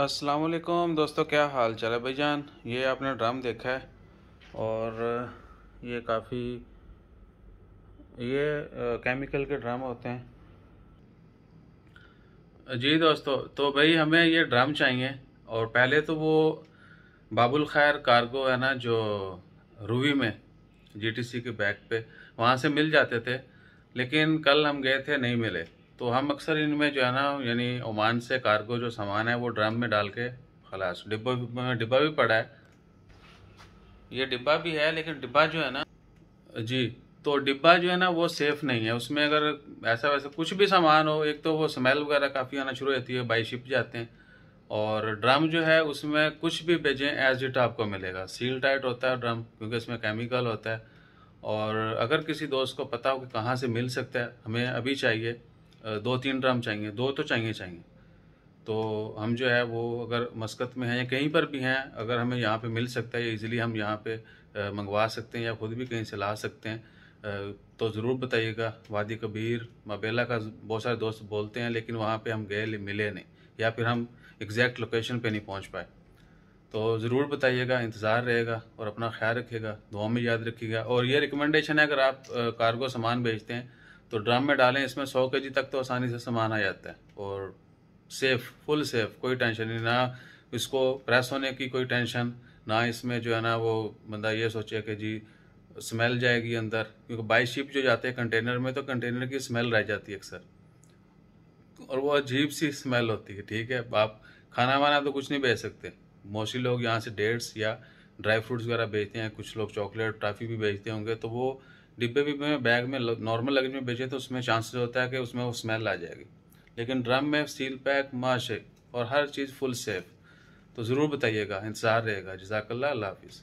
अस्सलाम वालेकुम दोस्तों क्या हाल चाल है भाई जान ये आपने ड्रम देखा है और ये काफ़ी ये केमिकल के ड्रम होते हैं जी दोस्तों तो भाई हमें ये ड्रम चाहिए और पहले तो वो बाबुल खैर कार्गो है ना जो रूवी में जीटीसी के बैक पे वहाँ से मिल जाते थे लेकिन कल हम गए थे नहीं मिले तो हम अक्सर इनमें जो है ना यानी ओमान से कार्गो जो सामान है वो ड्रम में डाल के खलास डिब्बा डिब्बा भी पड़ा है ये डिब्बा भी है लेकिन डिब्बा जो है ना जी तो डिब्बा जो है ना वो सेफ़ नहीं है उसमें अगर ऐसा वैसा कुछ भी सामान हो एक तो वो स्मेल वगैरह काफ़ी आना शुरू होती है बाई शिप जाते हैं और ड्रम जो है उसमें कुछ भी भेजें एज इट आपको मिलेगा सील टाइट होता है ड्रम क्योंकि इसमें केमिकल होता है और अगर किसी दोस्त को पता हो कि कहाँ से मिल सकता है हमें अभी चाहिए दो तीन ड्राम चाहिए दो तो चाहिए चाहिए तो हम जो है वो अगर मस्कत में हैं या कहीं पर भी हैं अगर हमें यहाँ पे मिल सकता है इजीली हम यहाँ पे मंगवा सकते हैं या ख़ुद भी कहीं से ला सकते हैं तो ज़रूर बताइएगा वादी कबीर मबेला का बहुत सारे दोस्त बोलते हैं लेकिन वहाँ पे हम गए मिले नहीं या फिर हम एग्जैक्ट लोकेशन पे नहीं पहुँच पाए तो ज़रूर बताइएगा इंतज़ार रहेगा और अपना ख्याल रखिएगा दुआ में याद रखिएगा और ये रिकमेंडेशन है अगर आप कार्गो सामान भेजते हैं तो ड्रम में डालें इसमें सौ के जी तक तो आसानी से सामान आ जाता है और सेफ़ फुल सेफ़ कोई टेंशन नहीं ना इसको प्रेस होने की कोई टेंशन ना इसमें जो है ना वो बंदा ये सोचे कि जी स्मेल जाएगी अंदर क्योंकि बाई शिप जो जाते हैं कंटेनर में तो कंटेनर की स्मेल रह जाती है अक्सर और वो अजीब सी स्मेल होती है ठीक है आप खाना वाना तो कुछ नहीं बेच सकते मोस्टली लोग यहाँ से डेट्स या ड्राई फ्रूट्स वगैरह बेचते हैं कुछ लोग चॉकलेट टॉफ़ी भी बेचते होंगे तो वो डिब्बे भी में बैग में नॉर्मल लगेज में बेचे तो उसमें चांसेस होता है कि उसमें वो स्मेल आ जाएगी लेकिन ड्रम में स्टील पैक माशे और हर चीज़ फुल सेफ तो ज़रूर बताइएगा इंतज़ार रहेगा जजाकल्ला हाफिज़